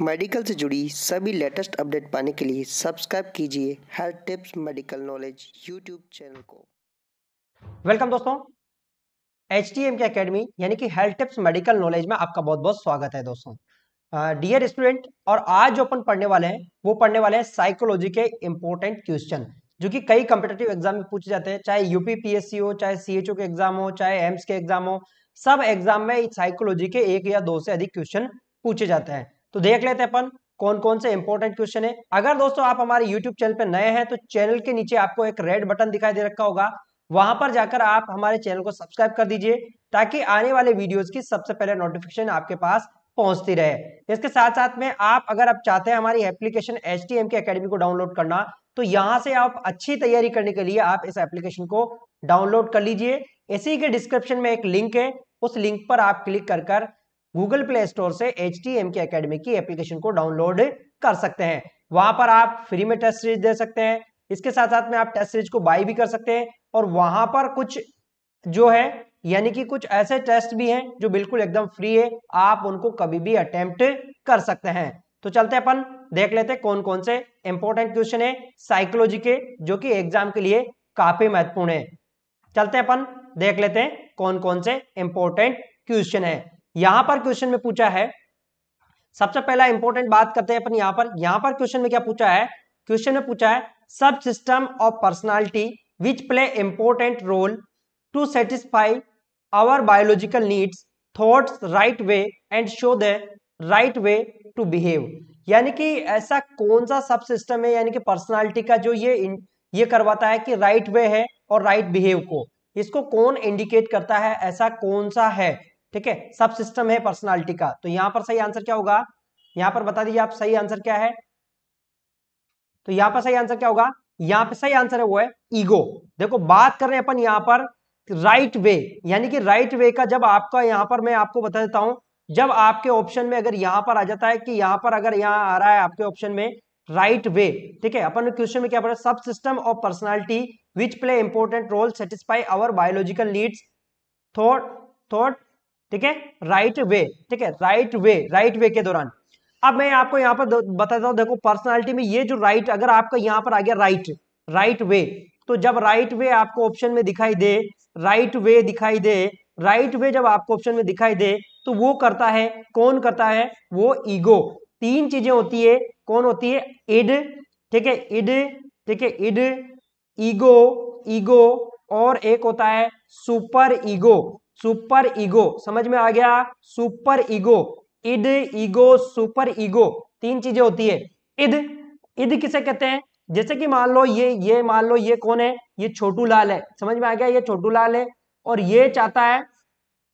medical से जुड़ी सभी लेटेस्ट अपडेट पाने के लिए सब्सक्राइब कीजिए health tips medical knowledge YouTube channel को वेलकम दोस्तों H T M K academy यानी कि हेल्थ टिप्स मेडिकल नॉलेज में आपका बहुत बहुत स्वागत है दोस्तों डियर स्टूडेंट और आज जो अपन पढ़ने वाले हैं वो पढ़ने वाले हैं साइकोलॉजी के इम्पोर्टेंट क्वेश्चन जो कि कई कम्पिटेटिव एग्जाम में पूछे जाते हैं चाहे यूपीपीएससी हो चाहे सीएचओ के एग्जाम हो चाहे एम्स के एग्जाम हो सब एग्जाम में साइकोलॉजी के एक या दो से अधिक क्वेश्चन पूछे जाते हैं तो देख लेते अपन कौन कौन से इंपॉर्टेंट क्वेश्चन है अगर दोस्तों आप हमारे यूट्यूब चैनल पर नए हैं तो चैनल के नीचे आपको एक रेड बटन दिखाई दे रखा होगा वहां पर जाकर आप हमारे चैनल को सब्सक्राइब कर दीजिए ताकि आने वाले वीडियोस की सबसे पहले नोटिफिकेशन आपके पास पहुंचती रहे इसके साथ साथ में आप अगर आप चाहते हैं हमारी application H T M academy को डाउनलोड करना तो यहाँ से आप अच्छी तैयारी करने के लिए आप इस एप्लीकेशन को डाउनलोड कर लीजिए इसी के डिस्क्रिप्शन में एक लिंक है उस लिंक पर आप क्लिक कर गूगल प्ले स्टोर से H T M K academy की एप्लीकेशन को डाउनलोड कर सकते हैं वहां पर आप फ्री में टेस्ट सीरीज दे सकते हैं इसके साथ साथ में आप टेस्ट सीरीज को बाई भी कर सकते हैं और वहां पर कुछ जो है यानी कि कुछ ऐसे टेस्ट भी हैं जो बिल्कुल एकदम फ्री है आप उनको कभी भी अटेम्प्ट कर सकते हैं तो चलते अपन देख लेते हैं कौन कौन से इंपॉर्टेंट क्वेश्चन है साइकोलॉजी के जो कि एग्जाम के लिए काफी महत्वपूर्ण है चलते अपन देख लेते हैं कौन कौन से इंपॉर्टेंट क्वेश्चन है यहां पर क्वेश्चन में पूछा है सबसे पहला इंपॉर्टेंट बात करते हैं अपन यहां पर यहां पर क्वेश्चन में क्या पूछा है क्वेश्चन में पूछा है subsystem of personality which play important role to satisfy our biological needs thoughts right way and show the right way to behave यानी कि ऐसा कौन सा सब सिस्टम है यानी कि पर्सनालिटी का जो ये ये करवाता है कि राइट right वे है और राइट right बिहेव को इसको कौन इंडिकेट करता है ऐसा कौन सा है ठीक है सब सिस्टम है पर्सनालिटी का तो यहां पर सही आंसर क्या होगा यहां पर बता दीजिए आप सही आंसर क्या है तो यहां पर सही आंसर क्या होगा यहां पर सही आंसर है वो है ईगो देखो बात कर रहे हैं अपन यहां पर राइट वे यानी कि राइट वे का जब आपका यहां पर मैं आपको बता देता हूं जब आपके ऑप्शन में अगर यहां पर आ जाता है कि यहां पर अगर यहां आ रहा है आपके ऑप्शन में राइट वे ठीक है अपन क्वेश्चन में क्या subsystem of personality which play important role satisfy our biological needs thought thought ठीक है राइट वे ठीक है राइट वे राइट वे के दौरान अब मैं आपको यहाँ पर बताता हूँ देखो पर्सनालिटी में ये जो राइट अगर आपका यहाँ पर आ गया राइट राइट वे तो जब राइट वे आपको ऑप्शन में दिखाई दे राइट वे दिखाई दे राइट वे जब आपको ऑप्शन में दिखाई दे तो वो करता है कौन करता है वो ईगो तीन चीजें होती है कौन होती है इड ठीक है इड ठीक है इड ईगो ईगो और एक होता है सुपर ईगो सुपर ईगो समझ में आ गया super ego id ego super ego तीन चीजें होती है इद इद किसे कहते हैं जैसे कि मान लो ये ये मान लो ये कौन है ये छोटू लाल है समझ में आ गया ये छोटू लाल है और ये चाहता है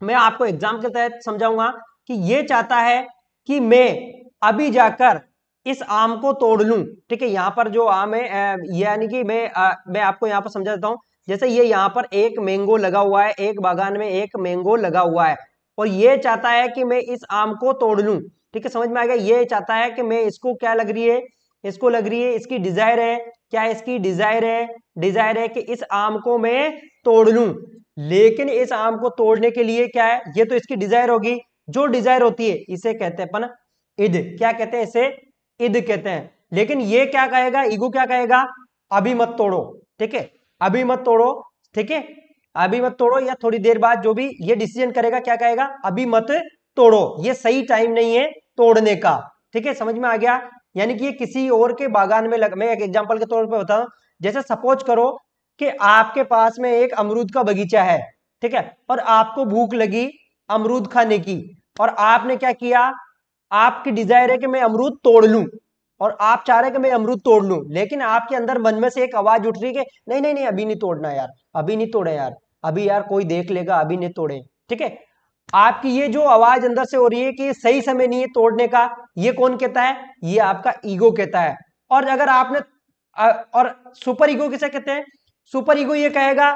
मैं आपको एग्जाम के तहत समझाऊंगा कि ये चाहता है कि मैं अभी जाकर इस आम को तोड़ लूं ठीक है यहाँ पर जो आम है यानी कि मैं आ, मैं आपको यहाँ पर समझा देता हूँ जैसे ये यहाँ पर एक मैंगो लगा हुआ है एक बागान में एक मैंगो लगा हुआ है और ये चाहता है कि मैं इस आम को तोड़ लूँ ठीक है समझ में आएगा ये चाहता है कि मैं इसको क्या लग रही है इसको लग रही है इसकी डिजायर है क्या इसकी डिजायर है डिजायर है कि इस आम को मैं तोड़ लू लेकिन इस आम को तोड़ने के लिए क्या है ये तो इसकी डिजायर होगी जो डिजायर होती है इसे कहते हैं अपन ईद क्या कहते हैं इसे ईद कहते हैं लेकिन ये क्या कहेगा ईगो क्या कहेगा अभी मत तोड़ो ठीक है अभी मत तोड़ो ठीक है अभी मत तोड़ो या थोड़ी देर बाद जो भी ये डिसीजन करेगा क्या कहेगा अभी मत तोड़ो ये सही टाइम नहीं है तोड़ने का ठीक है समझ में आ गया यानी कि ये किसी और के बागान में लग मैं एक एग्जाम्पल के तौर पर बता रहा जैसे सपोज करो कि आपके पास में एक अमरूद का बगीचा है ठीक है और आपको भूख लगी अमरूद खाने की और आपने क्या किया आपकी डिजायर है कि मैं अमरूद तोड़ लूं और आप चाह रहे कि मैं अमरूद तोड़ लूं लेकिन आपके अंदर मन में से एक आवाज उठ रही है कि नहीं नहीं नहीं अभी नहीं तोड़ना यार अभी नहीं तोड़े यार अभी यार कोई देख लेगा अभी नहीं तोड़े ठीक है आपकी ये जो आवाज अंदर से हो रही है कि सही समय नहीं है तोड़ने का ये कौन कहता है ये आपका ईगो कहता है और अगर आपने और सुपर ईगो किसे कहते हैं सुपर ईगो ये कहेगा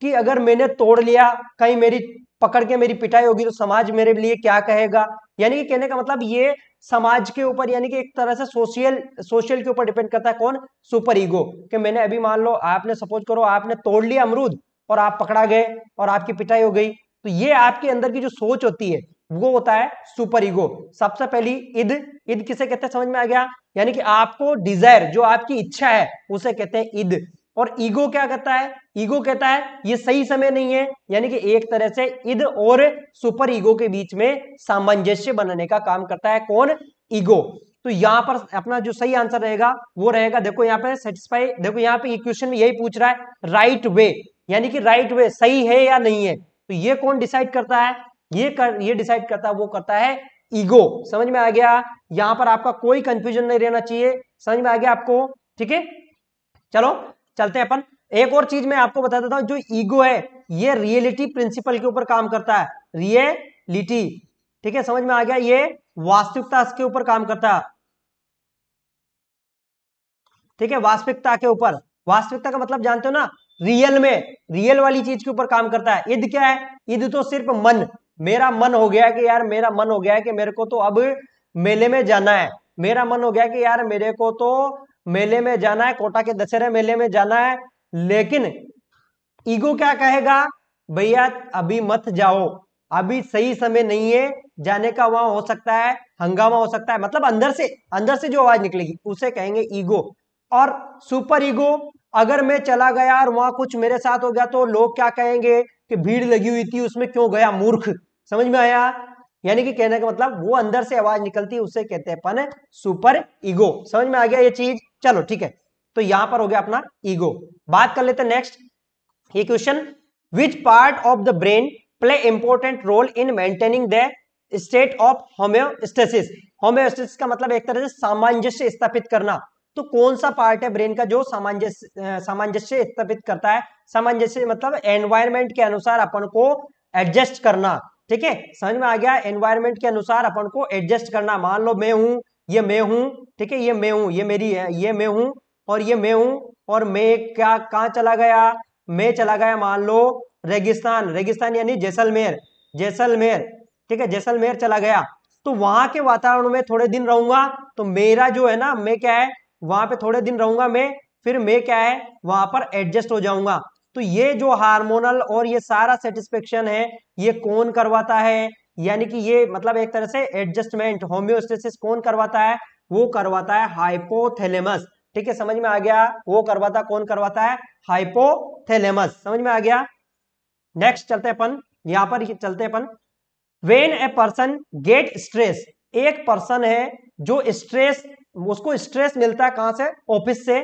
कि अगर मैंने तोड़ लिया कहीं मेरी पकड़ के मेरी पिटाई होगी तो समाज मेरे लिए क्या कहेगा यानी कि कहने का मतलब ये समाज के ऊपर यानी कि एक तरह से सोशल सोशल के ऊपर डिपेंड करता है कौन सुपर ईगो कि मैंने अभी मान लो आपने सपोज करो आपने तोड़ लिया अमरूद और आप पकड़ा गए और आपकी पिटाई हो गई तो ये आपके अंदर की जो सोच होती है वो होता है सुपर ईगो सबसे पहली इद इद किसे कहते हैं समझ में आ गया यानी कि आपको डिजायर जो आपकी इच्छा है उसे कहते हैं इद और ईगो क्या कहता है ईगो कहता है ये सही समय नहीं है यानी कि एक तरह से इद और सुपर ईगो के बीच में सामंजस्य बनाने का काम करता है कौन ईगो तो यहां पर अपना जो सही आंसर रहेगा वो रहेगा देखो यहां पर सेटिस्फाई देखो यहां पर क्वेश्चन में यही पूछ रहा है राइट वे यानी कि राइट वे सही है या नहीं है तो ये कौन डिसाइड करता है ये कर, ये डिसाइड करता है वो करता है ईगो समझ में आ गया यहां पर आपका कोई कंफ्यूजन नहीं रहना चाहिए समझ में आ गया आपको ठीक है चलो चलते हैं अपन एक और चीज मैं आपको बता देता हूं जो ईगो है ये रियलिटी प्रिंसिपल के ऊपर काम करता है रियलिटी ठीक है समझ में आ गया ये वास्तविकता के ऊपर काम करता है ठीक है वास्तविकता के ऊपर वास्तविकता का मतलब जानते हो ना रियल में रियल वाली चीज के ऊपर काम करता है ईद क्या है ईद तो सिर्फ मन मेरा मन हो गया कि यार मेरा मन हो गया है कि मेरे को तो अब मेले में जाना है मेरा मन हो गया कि यार मेरे को तो मेले में जाना है कोटा के दशहरा मेले में जाना है लेकिन ईगो क्या कहेगा भैया अभी मत जाओ अभी सही समय नहीं है जाने का वहां हो सकता है हंगामा हो सकता है मतलब अंदर से अंदर से जो आवाज निकलेगी उसे कहेंगे ईगो और सुपर ईगो अगर मैं चला गया और वहां कुछ मेरे साथ हो गया तो लोग क्या कहेंगे कि भीड़ लगी हुई थी उसमें क्यों गया मूर्ख समझ में आया यानी कि कहने का मतलब वो अंदर से आवाज निकलती है उसे कहते हैं पन सुपर ईगो समझ में आ गया ये चीज चलो ठीक है तो यहां पर हो गया अपना ईगो बात कर लेते नेक्स्ट ये question which part of the brain play important role in maintaining the state of homeostasis homeostasis का मतलब एक तरह से सामंजस्य स्थापित करना तो कौन सा पार्ट है ब्रेन का जो सामंजस्य सामंजस्य स्थापित करता है सामंजस्य मतलब एनवायरमेंट के अनुसार अपन को एडजस्ट करना ठीक है समझ में आ गया एनवायरमेंट के अनुसार अपन को एडजस्ट करना मान लो मैं हूं ये मैं हूं ठीक है ये मैं हूं ये मेरी है ये मैं हूं और ये मैं हूं और मैं क्या कहाँ चला गया मैं चला गया मान लो रेगिस्तान रेगिस्तान यानी जैसलमेर जैसलमेर ठीक है जैसलमेर चला गया तो वहां के वातावरण में थोड़े दिन रहूंगा तो मेरा जो है ना मैं क्या है वहां पे थोड़े दिन रहूंगा मैं फिर मैं क्या है वहां पर एडजस्ट हो जाऊंगा तो ये जो हार्मोनल और ये सारा सेटिस्फेक्शन है ये कौन करवाता है यानी कि ये मतलब एक तरह से एडजस्टमेंट होम्योस्टेसिस कौन करवाता है वो करवाता है हाइपोथेलेमस ठीक है समझ में आ गया वो करवाता कौन करवाता है हाइपोथेलेमस समझ में आ गया नेक्स्ट चलते अपन यहां पर चलते अपन when a person get stress एक पर्सन है जो स्ट्रेस उसको स्ट्रेस मिलता है कहां से ऑफिस से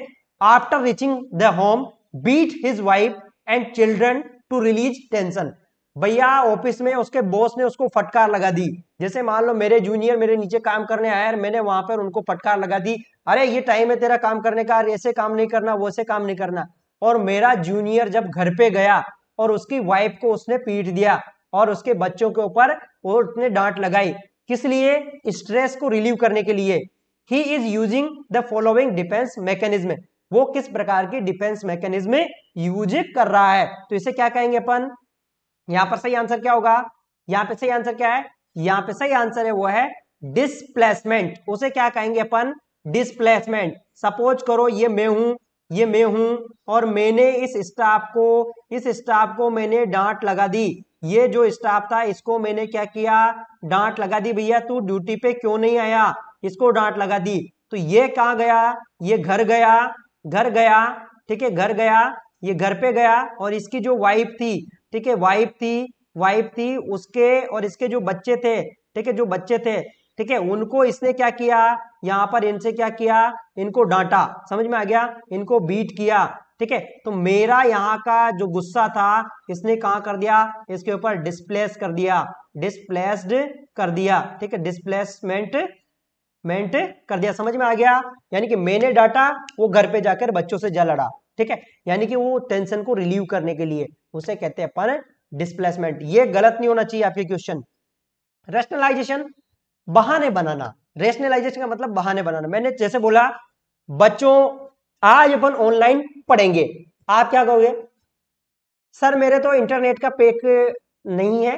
after reaching the home beat his wife and children to release tension भैया ऑफिस में उसके बॉस ने उसको फटकार लगा दी जैसे मान लो मेरे जूनियर मेरे नीचे काम करने आया और मैंने वहां पर उनको फटकार लगा दी अरे ये टाइम है तेरा काम करने का ऐसे काम नहीं करना वैसे काम नहीं करना और मेरा जूनियर जब घर पे गया और उसकी वाइफ को उसने पीट दिया और उसके बच्चों के ऊपर उसने डांट लगाई किस लिए स्ट्रेस को रिलीव करने के लिए he is using the following defence mechanism वो किस प्रकार की डिफेंस मैकेनिज्म यूज कर रहा है तो इसे क्या कहेंगे अपन यहां पर सही आंसर क्या होगा यहां पे सही आंसर क्या है यहां पे सही आंसर है वो है डिस्प्लेसमेंट उसे क्या कहेंगे अपन डिस्प्लेसमेंट सपोज करो ये मैं हूं ये मैं हूं और मैंने इस स्टाफ को इस स्टाफ को मैंने डांट लगा दी ये जो स्टाफ था इसको मैंने क्या किया डांट लगा दी भैया तू ड्यूटी पे क्यों नहीं आया इसको डांट लगा दी तो ये कहा गया ये घर गया घर गया ठीक है घर गया ये घर पे गया और इसकी जो वाइफ थी ठीक है वाइफ थी वाइफ थी उसके और इसके जो बच्चे थे ठीक है जो बच्चे थे ठीक है उनको इसने क्या किया यहाँ पर इनसे क्या किया इनको डांटा समझ में आ गया इनको बीट किया ठीक है तो मेरा यहाँ का जो गुस्सा था इसने कहा कर दिया इसके ऊपर डिस्प्लेस कर दिया डिस्प्लेस्ड कर दिया ठीक है डिस्प्लेसमेंट मेंट कर दिया समझ में आ गया यानी कि मैंने डांटा वो घर पे जाकर बच्चों से जा लड़ा ठीक है यानी कि वो टेंशन को रिलीव करने के लिए उसे कहते हैं अपन डिस्प्लेसमेंट ये गलत नहीं होना चाहिए आपके क्वेश्चन रेशनलाइजेशन बहाने बनाना रेशनलाइजेशन का मतलब बहाने बनाना मैंने जैसे बोला बच्चों आज अपन ऑनलाइन पढ़ेंगे आप क्या कहोगे सर मेरे तो इंटरनेट का पेक नहीं है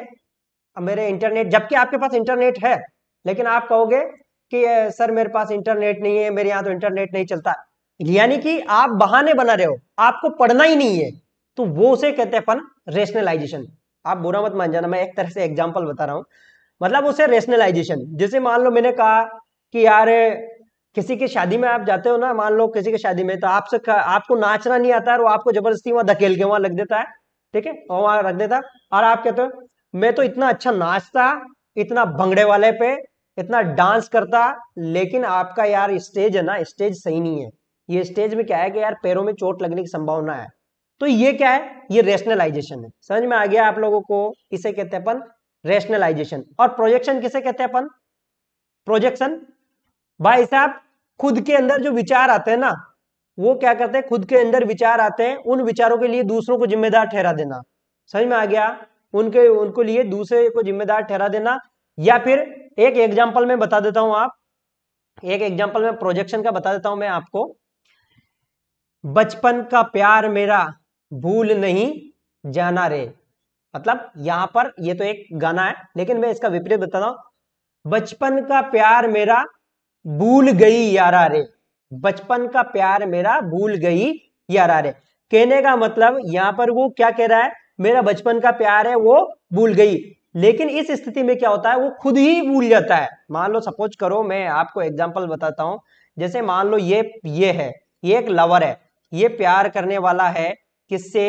मेरे इंटरनेट जबकि आपके पास इंटरनेट है लेकिन आप कहोगे कि सर मेरे पास इंटरनेट नहीं है मेरे यहाँ तो इंटरनेट नहीं चलता यानी कि आप बहाने बना रहे हो आपको पढ़ना ही नहीं है तो वो उसे कहते हैं अपन रेशनलाइजेशन आप बुरा मत मान जाना मैं एक तरह से एग्जाम्पल बता रहा हूँ मतलब उसे रेशनलाइजेशन जैसे मान लो मैंने कहा कि यार किसी की शादी में आप जाते हो ना मान लो किसी की शादी में तो आपसे आपको नाचना नहीं आता है वो आपको जबरदस्ती वहां धकेल के वहां लग देता है ठीक है और वहां रख देता और आप कहते हो मैं तो इतना अच्छा नाचता इतना भंगड़े वाले पे इतना डांस करता लेकिन आपका यार स्टेज है ना स्टेज सही नहीं है ये स्टेज में क्या है कि यार पैरों में चोट लगने की संभावना है तो ये क्या है ये रेशनलाइजेशन है समझ में आ गया आप लोगों को इसे कहते हैं अपन रेशनलाइजेशन और प्रोजेक्शन किसे कहते हैं अपन प्रोजेक्शन भाई साहब खुद के अंदर जो विचार आते हैं ना वो क्या करते हैं खुद के अंदर विचार आते हैं उन विचारों के लिए दूसरों को जिम्मेदार ठहरा देना समझ में आ गया उनके उनको लिए दूसरे को जिम्मेदार ठहरा देना या फिर एक एग्जाम्पल में बता देता हूं आप एक एग्जाम्पल में प्रोजेक्शन का बता देता हूं मैं आपको बचपन का प्यार मेरा भूल नहीं जाना रे मतलब यहां पर ये तो एक गाना है लेकिन मैं इसका विपरीत बताता हूं बचपन का प्यार मेरा भूल गई यारा रे बचपन का प्यार मेरा भूल गई यारा रे कहने का मतलब यहां पर वो क्या कह रहा है मेरा बचपन का प्यार है वो भूल गई लेकिन इस स्थिति में क्या होता है वो खुद ही भूल जाता है मान लो सपोज करो मैं आपको एग्जाम्पल बताता हूं जैसे मान लो ये ये है ये एक लवर है ये प्यार करने वाला है किससे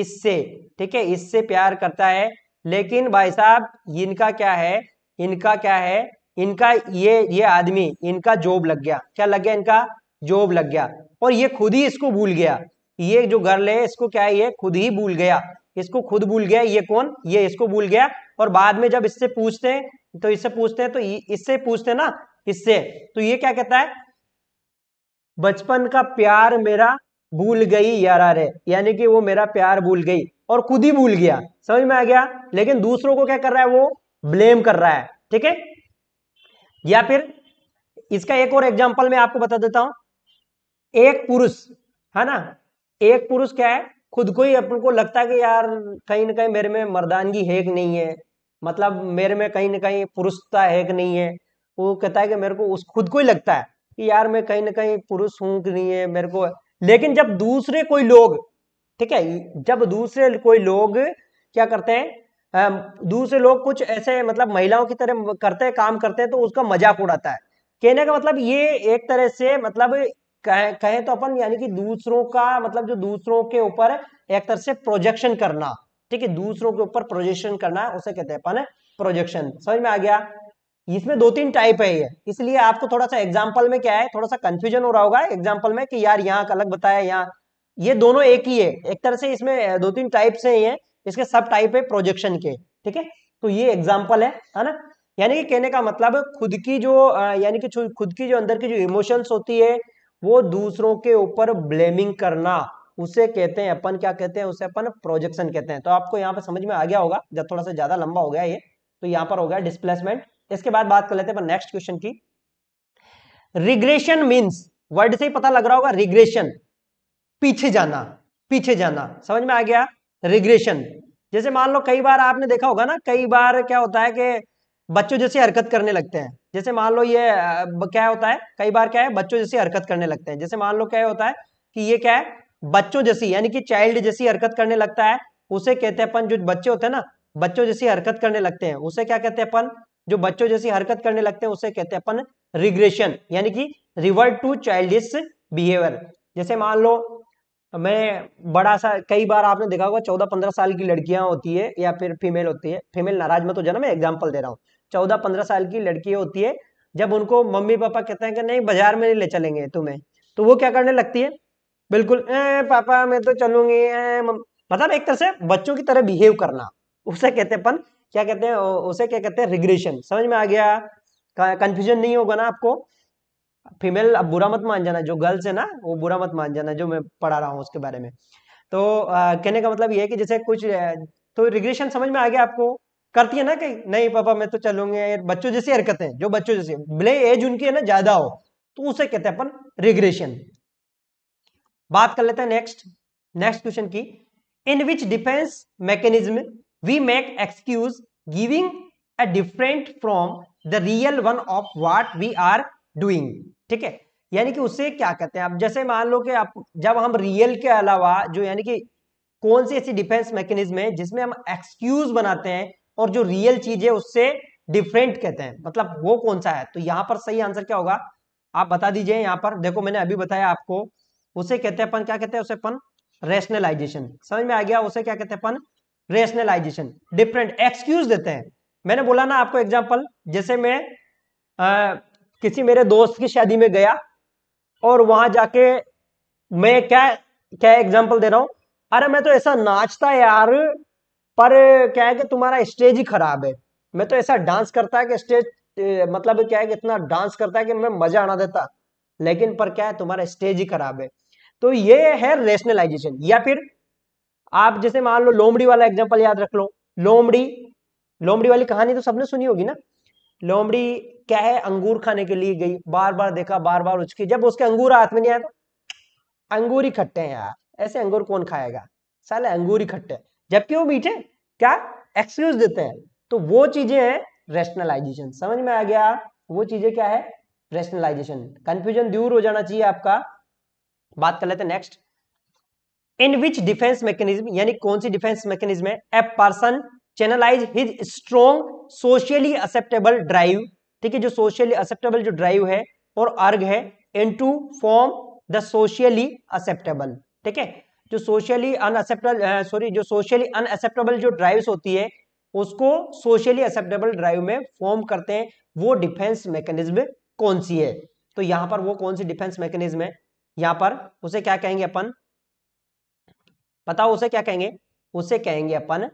इससे ठीक है इससे प्यार करता है लेकिन भाई साहब इनका क्या है इनका क्या है इनका ये ये आदमी इनका जॉब लग गया क्या लग गया इनका जॉब लग गया और ये खुद ही इसको भूल गया ये जो घर ले इसको क्या है ये खुद ही भूल गया इसको खुद भूल गया ये कौन ये इसको भूल गया और बाद में जब इससे पूछते हैं तो इससे पूछते हैं तो इससे पूछते हैं ना इससे तो ये क्या कहता है बचपन का प्यार मेरा भूल गई यार अरे यानी कि वो मेरा प्यार भूल गई और खुद ही भूल गया समझ में आ गया लेकिन दूसरों को क्या कर रहा है वो ब्लेम कर रहा है ठीक है या फिर इसका एक और एग्जाम्पल मैं आपको बता देता हूं एक पुरुष है ना एक पुरुष क्या है खुद को ही अपन को लगता है कि यार कहीं ना कहीं मेरे में मर्दानगी है कि नहीं है मतलब मेरे में कहीं ना कहीं पुरुषता है कि नहीं है वो कहता है कि मेरे को उस खुद को ही लगता है कि यार मैं कहीं ना कहीं पुरुष हूं कि नहीं है मेरे को लेकिन जब दूसरे कोई लोग ठीक है जब दूसरे कोई लोग क्या करते हैं दूसरे लोग कुछ ऐसे मतलब महिलाओं की तरह करते हैं काम करते हैं तो उसका मजाक उड़ाता है कहने का मतलब ये एक तरह से मतलब कहें कहे तो अपन यानी कि दूसरों का मतलब जो दूसरों के ऊपर एक तरह से प्रोजेक्शन करना ठीक है दूसरों के ऊपर प्रोजेक्शन करना उसे कहते हैं अपन प्रोजेक्शन समझ में आ गया इसमें दो तीन टाइप है ये इसलिए आपको थोड़ा सा एग्जाम्पल में क्या है थोड़ा सा कंफ्यूजन हो रहा होगा एग्जाम्पल में कि यार यहाँ अलग बताया यहाँ ये दोनों एक ही है एक तरह से इसमें दो तीन टाइप्स है ये इसके सब टाइप है प्रोजेक्शन के ठीक है तो ये एग्जाम्पल है है ना यानी कि कहने का मतलब खुद की जो यानी कि खुद की जो अंदर की जो इमोशंस होती है वो दूसरों के ऊपर ब्लेमिंग करना उसे कहते हैं अपन क्या कहते हैं उसे अपन प्रोजेक्शन कहते हैं तो आपको यहाँ पर समझ में आ गया होगा जब थोड़ा सा ज्यादा लंबा हो गया ये तो यहाँ पर हो गया डिस्प्लेसमेंट इसके बाद बात कर लेते हैं नेक्स्ट क्वेश्चन की रिग्रेशन मीन्स वर्ड से ही पता लग रहा होगा रिग्रेशन पीछे जाना पीछे जाना समझ में आ गया रिग्रेशन जैसे मान लो कई बार आपने देखा होगा ना कई बार क्या होता है कि बच्चों जैसी हरकत करने लगते हैं जैसे मान लो ये क्या होता है कई बार क्या है बच्चों जैसी हरकत करने लगते हैं जैसे मान लो क्या होता है कि ये क्या है बच्चों जैसी यानी कि चाइल्ड जैसी हरकत करने लगता है उसे कहते हैं अपन जो बच्चे होते हैं ना बच्चों जैसी हरकत करने लगते हैं उसे क्या कहते हैं अपन जो बच्चों जैसी हरकत करने लगते हैं उसे कहते हैं अपन रिग्रेशन यानी कि रिवर्ट टू चाइल्डिस बिहेवियर जैसे मान लो मैं बड़ा सा कई बार आपने देखा होगा चौदह पंद्रह साल की लड़कियां होती है या फिर फीमेल होती है फीमेल नाराज मत हो जाना मैं एग्जाम्पल दे रहा हूँ चौदह पंद्रह साल की लड़की होती है जब उनको मम्मी पापा कहते हैं कि नहीं बाजार में नहीं ले चलेंगे तुम्हें तो वो क्या करने लगती है बिल्कुल ए, पापा मैं तो चलूंगी मतलब एक तरह से बच्चों की तरह बिहेव करना उसे कहते हैं अपन क्या कहते हैं उसे क्या कहते हैं रिग्रेशन समझ में आ गया कंफ्यूजन नहीं होगा ना आपको फीमेल अब बुरा मत मान जाना जो गर्ल्स है ना वो बुरा मत मान जाना जो मैं पढ़ा रहा हूँ उसके बारे में तो आ, कहने का मतलब ये है कि जैसे कुछ तो रिग्रेशन समझ में आ गया आपको करती है ना कि नहीं पापा मैं तो चलूंगे बच्चों जैसी हरकतें जो बच्चों जैसी ब्ले एज उनकी है ना ज्यादा हो तो उसे कहते हैं अपन रिग्रेशन बात कर लेते हैं नेक्स्ट नेक्स्ट क्वेश्चन की in which defence mechanism we make excuse giving a different from the real one of what we are doing ठीक है यानी कि उसे क्या कहते हैं अब जैसे मान लो कि आप जब हम रियल के अलावा जो यानी कि कौन सी ऐसी डिफेंस मैकेनिज्म है जिसमें हम एक्सक्यूज बनाते हैं और जो रियल चीज है उससे डिफरेंट कहते हैं मतलब वो कौन सा है तो यहाँ पर सही आंसर क्या होगा आप बता दीजिए यहाँ पर देखो मैंने अभी बताया आपको उसे कहते हैं अपन क्या कहते हैं उसे अपन रेशनलाइजेशन समझ में आ गया उसे क्या कहते हैं अपन रेशनलाइजेशन डिफरेंट एक्सक्यूज देते हैं मैंने बोला ना आपको एग्जाम्पल जैसे मैं आ, किसी मेरे दोस्त की शादी में गया और वहां जाके मैं क्या क्या एग्जाम्पल दे रहा हूँ अरे मैं तो ऐसा नाचता यार पर क्या है कि तुम्हारा स्टेज ही खराब है मैं तो ऐसा डांस करता है कि स्टेज मतलब क्या है कि इतना डांस करता है कि मैं मजा आना देता लेकिन पर क्या है तुम्हारा स्टेज ही खराब है तो ये है रेशनलाइजेशन या फिर आप जैसे मान लो लोमड़ी वाला एग्जाम्पल याद रख लो लोमड़ी लोमड़ी वाली कहानी तो सबने सुनी होगी ना लोमड़ी क्या है अंगूर खाने के लिए गई बार बार देखा बार बार उचकी जब उसके अंगूर हाथ में नहीं आया तो अंगूर ही खट्टे हैं यार ऐसे अंगूर कौन खाएगा साले अंगूर ही खट्टे जबकि वो मीठे क्या एक्सक्यूज देते हैं तो वो चीजें हैं रेशनलाइजेशन समझ में आ गया वो चीजें क्या है रेशनलाइजेशन कंफ्यूजन दूर हो जाना चाहिए आपका बात कर लेते हैं next in which defence mechanism यानी कौन सी डिफेंस मैकेनिज्म है a person channelise his strong socially acceptable drive ठीक है जो सोशली एक्सेप्टेबल जो ड्राइव है और अर्ग है in to form the socially acceptable ठीक है जो सोशली अनएक्सेप्टेबल सॉरी जो सोशली अनएक्सेप्टेबल जो ड्राइव्स होती है उसको सोशली एक्सेप्टेबल ड्राइव में फॉर्म करते हैं वो डिफेंस मैकेनिज्म कौन सी है तो यहां पर वो कौन सी डिफेंस मैकेनिज्म है यहां पर उसे क्या कहेंगे अपन पता उसे क्या कहेंगे उसे कहेंगे अपन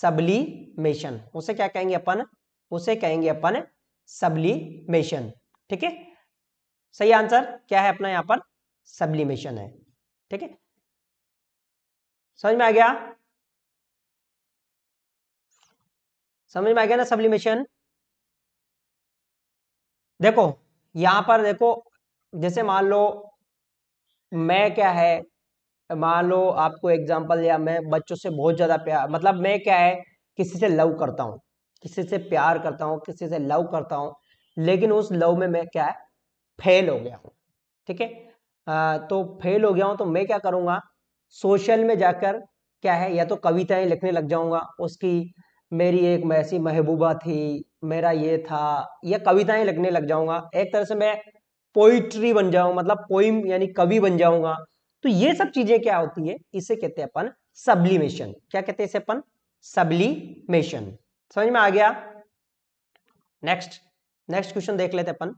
सबलीमेशन उसे क्या कहेंगे अपन उसे कहेंगे अपन सबलीमेशन ठीक है सही आंसर क्या है अपना यहां पर सबलीमेशन है ठीक है समझ में आ गया समझ में आ गया ना सबलिमेशन देखो यहां पर देखो जैसे मान लो मैं क्या है मान लो आपको एग्जाम्पल या मैं बच्चों से बहुत ज़्यादा प्यार मतलब मैं क्या है किसी से लव करता हूँ किसी से प्यार करता हूँ किसी से लव करता हूँ लेकिन उस लव में मैं क्या है फेल हो गया हूँ ठीक है तो फेल हो गया हूँ तो मैं क्या करूँगा सोशल में जाकर क्या है या तो कविताएं लिखने लग जाऊँगा उसकी मेरी एक ऐसी महबूबा थी मेरा ये था या कविताएं लिखने लग जाऊँगा एक तरह से मैं पोइट्री बन जाऊँ मतलब पोइम यानी कवि बन जाऊँगा तो ये सब चीजें क्या होती है इसे कहते हैं अपन सब्लिमेशन क्या कहते हैं इसे अपन सब्लिमेशन समझ में आ गया नेक्स्ट नेक्स्ट क्वेश्चन देख लेते अपन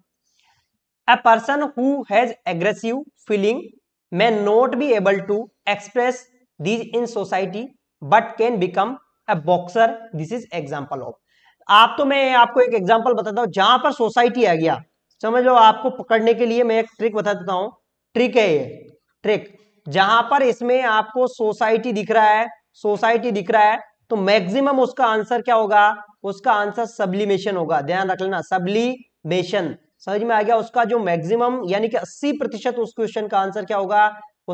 a person who has aggressive feeling may not be able to express these in society but can become a boxer this is example of आप तो मैं आपको एक एग्जांपल बताता हूं जहां पर सोसाइटी आ गया समझ लो आपको पकड़ने के लिए मैं एक ट्रिक बता देता हूं ट्रिक है ये ट्रिक जहां पर इसमें आपको सोसाइटी दिख रहा है सोसाइटी दिख रहा है तो मैक्सिमम उसका आंसर क्या होगा उसका आंसर सब्लिमेशन होगा ध्यान रख लेना सब्लिमेशन समझ में आ गया उसका जो मैक्सिमम यानी कि 80 प्रतिशत उस क्वेश्चन का आंसर क्या होगा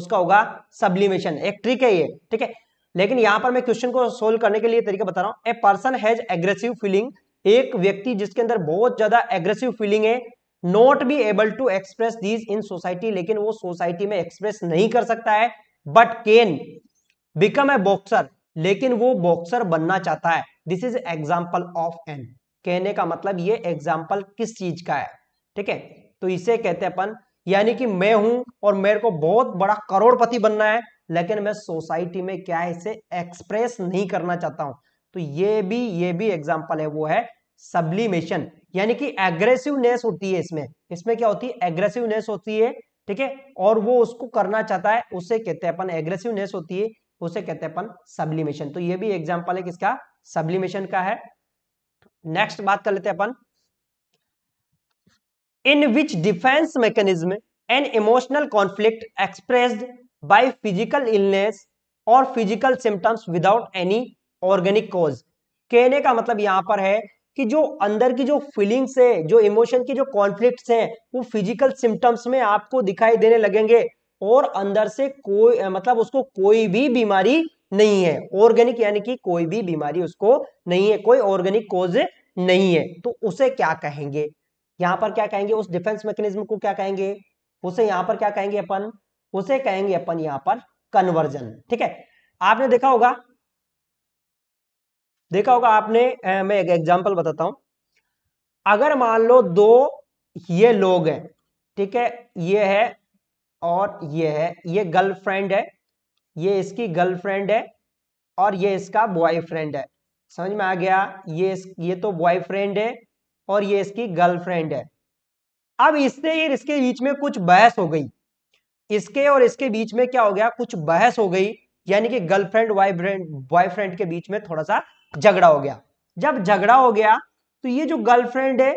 उसका होगा सब्लिमेशन एक ट्रिक है ये ठीक है लेकिन यहां पर मैं क्वेश्चन को सोल्व करने के लिए तरीका बता रहा हूं a person has aggressive feeling एक व्यक्ति जिसके अंदर बहुत ज्यादा एग्रेसिव फीलिंग है not be able to express these in society लेकिन वो सोसाइटी में एक्सप्रेस नहीं कर सकता है but can become a boxer लेकिन वो बॉक्सर बनना चाहता है this is example of an कहने का मतलब ये एग्जाम्पल किस चीज का है ठीक है तो इसे कहते हैं अपन यानी कि मैं हूं और मेरे को बहुत बड़ा करोड़पति बनना है लेकिन मैं सोसाइटी में क्या है इसे एक्सप्रेस नहीं करना चाहता हूं तो ये भी ये भी एग्जाम्पल है वो है सब्लिमेशन यानी कि एग्रेसिवनेस होती है इसमें इसमें क्या होती है एग्रेसिवनेस होती है ठीक है और वो उसको करना चाहता है उसे कहते हैं अपन एग्रेसिवनेस होती है उसे कहते हैं अपन सब्लिमेशन तो ये भी एग्जाम्पल है किसका सब्लिमेशन का है नेक्स्ट बात कर लेते हैं अपन in which defence mechanism an emotional conflict expressed by physical illness और physical symptoms without any organic cause कहने का मतलब यहां पर है कि जो अंदर की जो फीलिंग्स है जो इमोशन की जो कॉन्फ्लिक्ट है वो फिजिकल सिम्टम्स में आपको दिखाई देने लगेंगे और अंदर से कोई मतलब उसको कोई भी बीमारी नहीं है ऑर्गेनिक यानी कि कोई भी बीमारी उसको नहीं है कोई ऑर्गेनिक कोज नहीं है तो उसे क्या कहेंगे यहां पर क्या कहेंगे उस डिफेंस मैकेनिज्म को क्या कहेंगे उसे यहां पर क्या कहेंगे अपन उसे कहेंगे अपन यहां पर कन्वर्जन ठीक है आपने देखा होगा देखा होगा आपने मैं एक एग्जाम्पल बताता हूं अगर मान लो दो ये लोग हैं ठीक है ये है और ये है ये गर्लफ्रेंड है ये इसकी गर्लफ्रेंड है और ये इसका बॉयफ्रेंड है समझ में आ गया ये ये तो बॉयफ्रेंड है और ये इसकी गर्लफ्रेंड है अब इससे ये इसके बीच में कुछ बहस हो गई इसके और इसके बीच में क्या हो गया कुछ बहस हो गई यानी कि गर्लफ्रेंड वाइफ्रेंड बॉयफ्रेंड के बीच में थोड़ा सा झगड़ा हो गया जब झगड़ा हो गया तो ये जो गर्लफ्रेंड है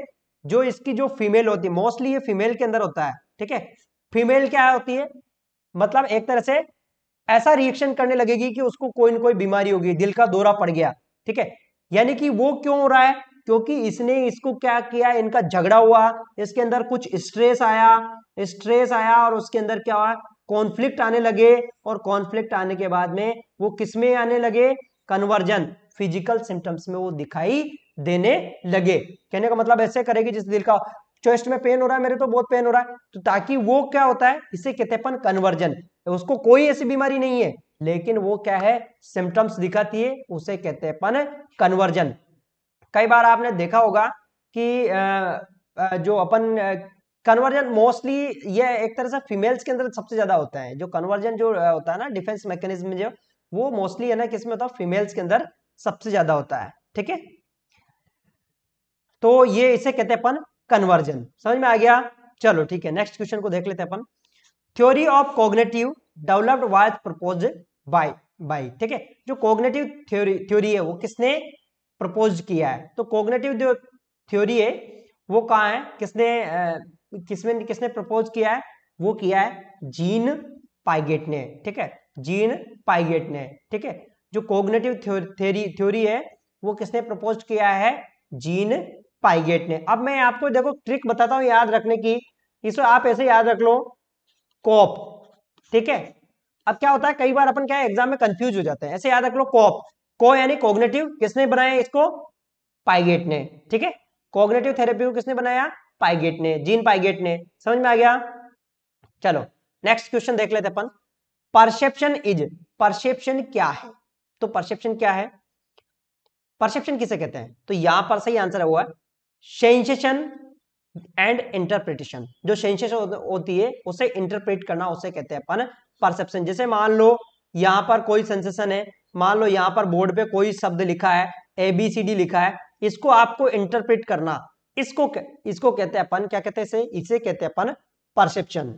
जो इसकी जो फीमेल होती है मोस्टली ये फीमेल के अंदर होता है ठीक है फीमेल क्या होती है मतलब एक तरह से ऐसा रिएक्शन करने लगेगी कि उसको कोई ना कोई बीमारी होगी दिल का दौरा पड़ गया ठीक है यानी कि वो क्यों हो रहा है क्योंकि इसने इसको क्या किया इनका झगड़ा हुआ इसके अंदर कुछ स्ट्रेस आया स्ट्रेस आया और उसके अंदर क्या हुआ कॉन्फ्लिक्ट आने लगे और कॉन्फ्लिक्ट आने के बाद में वो किसमें आने लगे कन्वर्जन फिजिकल सिम्टम्स में वो दिखाई देने लगे कहने का मतलब ऐसे करेगी जिस दिल का चेस्ट में पेन हो रहा है मेरे तो बहुत पेन हो रहा है तो ताकि वो क्या होता है इसे कहते हैं कन्वर्जन उसको कोई ऐसी बीमारी नहीं है लेकिन वो क्या है सिम्टम्स दिखाती है उसे कहते हैं कन्वर्जन कई बार आपने देखा होगा कि जो अपन कन्वर्जन मोस्टली ये एक तरह से फीमेल्स के अंदर सबसे ज्यादा होता है जो कन्वर्जन जो होता है ना डिफेंस मैकेनिज्म जो वो मोस्टली है ना किसमें होता है फीमेल्स के अंदर सबसे ज्यादा होता है ठीक है तो ये इसे कहते हैं अपन कन्वर्जन समझ में आ गया चलो ठीक है नेक्स्ट क्वेश्चन को देख लेते हैं अपन theory of cognitive developed was propose by by ठीक है जो कॉग्नेटिव थ्योरी थ्योरी है वो किसने प्रपोज किया है तो कॉग्नेटिव जो थ्योरी है वो कहा है किसने किसमें किसने प्रपोज किया है वो किया है जीन पाइगेट ने ठीक है जीन पाइगेट ने ठीक है जो कोग्नेटिव थ्योरी थ्योरी है वो किसने प्रपोज किया है जीन पाइगेट ने अब मैं आपको देखो ट्रिक बताता हूं याद रखने की इसको आप ऐसे याद रख लो कॉप ठीक है अब क्या होता है कई बार अपन क्या एग्जाम में कंफ्यूज हो जाते हैं ऐसे याद रख लो कॉप को यानी कोग्नेटिव किसने बनाया इसको पाइगेट ने ठीक है कोग्नेटिव थेरेपी को किसने बनाया पाइगेट ने जीन पाइगेट ने समझ में आ गया चलो नेक्स्ट क्वेश्चन देख लेते अपन परसेप्शन इज परसेप्शन क्या है तो परसेप्शन क्या है परसेप्शन किसे कहते हैं तो यहां पर सही आंसर हुआ है सेंसेशन एंड इंटरप्रिटेशन जो सेंसेशन होती है उसे इंटरप्रेट करना उसे कहते हैं अपन परसेप्शन जैसे मान लो यहां पर कोई सेंसेशन है मान लो यहां पर बोर्ड पे कोई शब्द लिखा है ए बी सी डी लिखा है इसको आपको इंटरप्रेट करना इसको इसको कहते हैं अपन क्या कहते हैं इसे इसे कहते हैं अपन परसेप्शन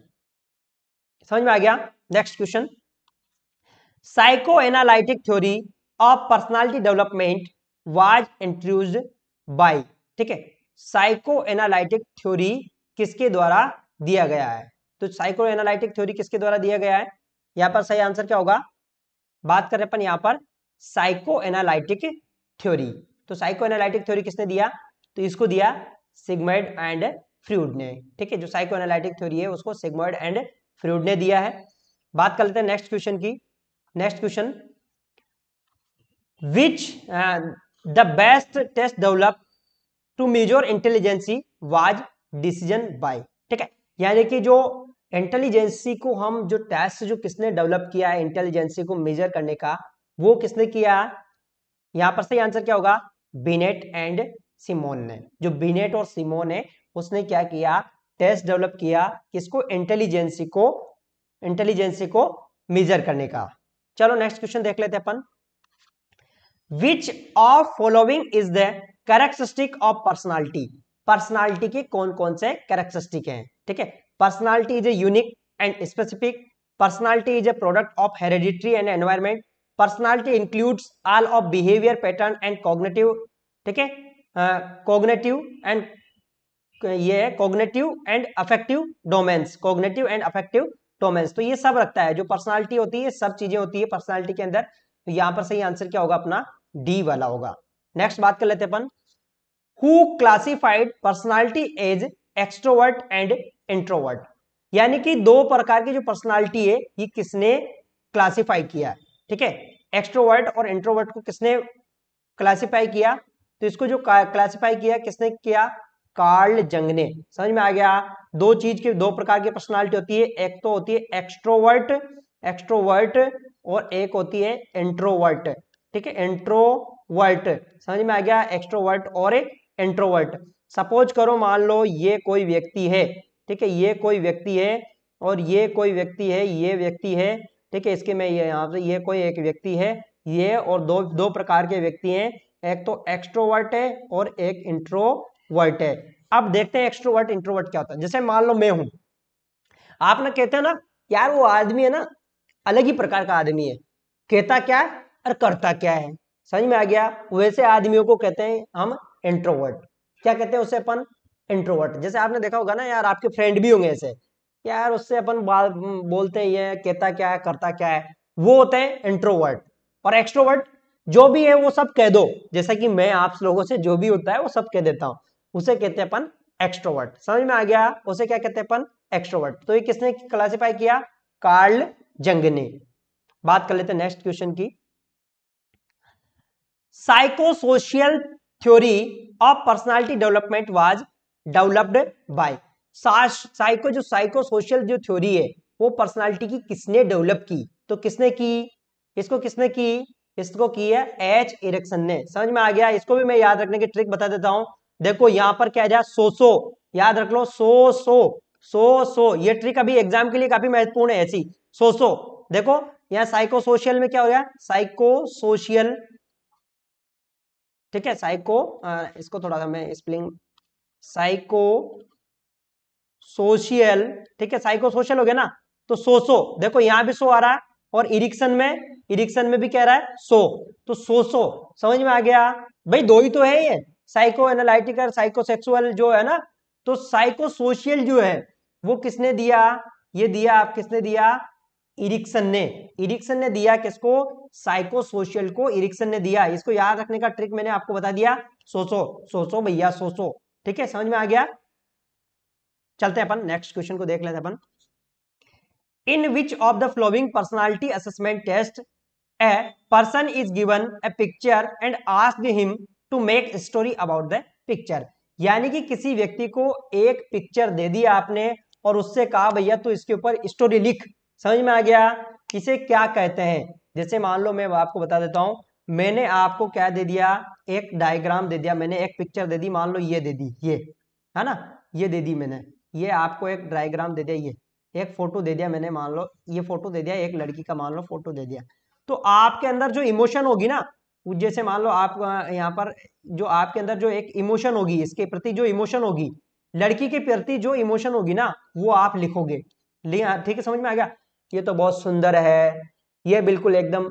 समझ में आ गया next question psychoanalytic theory of personality development was introduced by ठीक है साइको एनालिटिक थ्योरी किसके द्वारा दिया गया है तो साइको एनालिटिक थ्योरी किसके द्वारा दिया गया है यहाँ पर सही आंसर क्या होगा बात करें अपन यहाँ पर साइको एनालिटिक थ्योरी तो साइको एनालिटिक थ्योरी किसने दिया तो इसको दिया सिग्मेड एंड फ्रूड ने ठीक है जो साइको एनालिटिक थ्योरी है उसको सिग्मेड एंड फ्रूड ने दिया है बात कर लेते हैं नेक्स्ट क्वेश्चन की next question which the best test develop to measure intelligence was decision by ठीक है यानी कि जो इंटेलिजेंसी को हम जो टेस्ट जो किसने डेवलप किया है इंटेलिजेंसी को मेजर करने का वो किसने किया यहां पर सही आंसर क्या होगा बिनेट एंड सिमोन ने जो बिनेट और सिमोन ने उसने क्या किया टेस्ट डेवलप किया किसको इंटेलिजेंसी को इंटेलिजेंसी को मेजर करने का चलो नेक्स्ट क्वेश्चन देख लेते अपन which of following is the characteristic of personality personality के कौन कौन से करेक्टरिस्टिक हैं ठीक है personality is a unique and specific personality is a product of hereditary and environment personality includes all of behaviour pattern and cognitive ठीक है cognitive and ये है cognitive and affective domains cognitive and affective domains तो ये सब रखता है जो पर्सनालिटी होती है सब चीजें होती है पर्सनालिटी के अंदर तो यहां पर सही आंसर क्या होगा अपना डी वाला होगा नेक्स्ट बात कर लेते अपन who classified personality as extrovert and introvert यानी कि दो प्रकार की जो पर्सनैलिटी है ये किसने क्लासिफाई किया ठीक है एक्सट्रोवर्ट और इंट्रोवर्ट को किसने क्लासिफाई किया तो इसको जो क्लासिफाई किया किसने किया कार्ल जंग ने समझ में आ गया दो चीज के दो प्रकार की पर्सनालिटी होती है एक तो होती है एक्स्ट्रोवर्ट एक्स्ट्रोवर्ट और एक होती है एंट्रोवर्ट ठीक है एंट्रोवर्ट समझ में आ गया एक्स्ट्रोवर्ट और एक एंट्रोवर्ट सपोज करो मान लो ये कोई व्यक्ति है ठीक है ये कोई व्यक्ति है और ये कोई व्यक्ति है ये व्यक्ति है ठीक है इसके मैं ये यहाँ से ये कोई एक व्यक्ति है ये और दो दो प्रकार के व्यक्ति हैं एक तो एक्स्ट्रोवर्ट है और एक इंट्रो वर्ट है अब देखते हैं एक्सट्रोवर्ट इंट्रोवर्ट क्या होता है जैसे मान लो मैं हूं आप ना कहते हैं ना यार वो आदमी है ना अलग ही प्रकार का आदमी है कहता क्या है और करता क्या है समझ में आ गया वैसे आदमियों को कहते हैं हम इंट्रोवर्ट क्या कहते हैं उसे अपन इंट्रोवर्ट जैसे आपने देखा होगा ना यार आपके फ्रेंड भी होंगे ऐसे यार उससे अपन बोलते हैं ये कहता क्या है करता क्या है वो होते हैं इंट्रोवर्ट और एक्स्ट्रोवर्ट जो भी है वो सब कह दो जैसा कि मैं आप लोगों से जो भी होता है वो सब कह देता हूँ उसे कहते हैं अपन एक्स्ट्रोवर्ट समझ में आ गया उसे क्या कहते हैं अपन एक्स्ट्रोवर्ट तो ये किसने क्लासिफाई किया कार्ल जंग ने बात कर लेते नेक्स्ट क्वेश्चन की psychosocial theory of personality development was developed by psycho जो साइको जो थ्योरी है वो पर्सनालिटी की किसने डेवलप की तो किसने की इसको किसने की इसको की है एच इरेक्सन ने समझ में आ गया इसको भी मैं याद रखने की ट्रिक बता देता हूं देखो यहां पर क्या जाए सो सो याद रख लो सो सो सो सो ये ट्रिक अभी एग्जाम के लिए काफी महत्वपूर्ण है ऐसी सो सो देखो यहाँ साइको सोशियल में क्या हो गया साइको सोशियल ठीक है साइको इसको थोड़ा सा मैं स्प्लिंग साइको सोशियल ठीक है साइको सोशल हो गया ना तो सो सो देखो यहां भी सो आ रहा है और इरिक्शन में इरिक्शन में भी कह रहा है सो तो सो सो समझ में आ गया भाई दो ही तो है ये साइको एनालिटिकल साइकोसेक्सुअल जो है ना तो साइकोसोशियल जो है वो किसने दिया ये दिया आप किसने दिया इरिक्सन ने इरिक्सन ने दिया किसको साइकोसोशियल को इरिक्सन ने दिया इसको याद रखने का ट्रिक मैंने आपको बता दिया सोचो सोचो भैया सोचो ठीक है समझ में आ गया चलते हैं अपन नेक्स्ट क्वेश्चन को देख लेते अपन in which of the following personality assessment test a person is given a picture and ask him to make story about the picture यानी कि किसी व्यक्ति को एक पिक्चर दे दिया आपने और उससे कहा भैया तू इसके ऊपर स्टोरी लिख समझ में आ गया इसे क्या कहते हैं जैसे मान लो मैं आपको बता देता हूँ मैंने आपको क्या दे दिया एक डायग्राम दे दिया मैंने एक पिक्चर दे दी मान लो ये दे दी ये है ना ये दे दी मैंने ये आपको एक डायग्राम दे दिया ये एक फोटो दे दिया मैंने मान लो ये फोटो दे दिया एक लड़की का मान लो फोटो दे दिया तो आपके अंदर जो इमोशन होगी ना जैसे मान लो आप यहाँ पर जो आपके अंदर जो एक इमोशन होगी इसके प्रति जो इमोशन होगी लड़की के प्रति जो इमोशन होगी ना वो आप लिखोगे हाँ, ठीक है समझ में आ गया ये तो बहुत सुंदर है ये बिल्कुल एकदम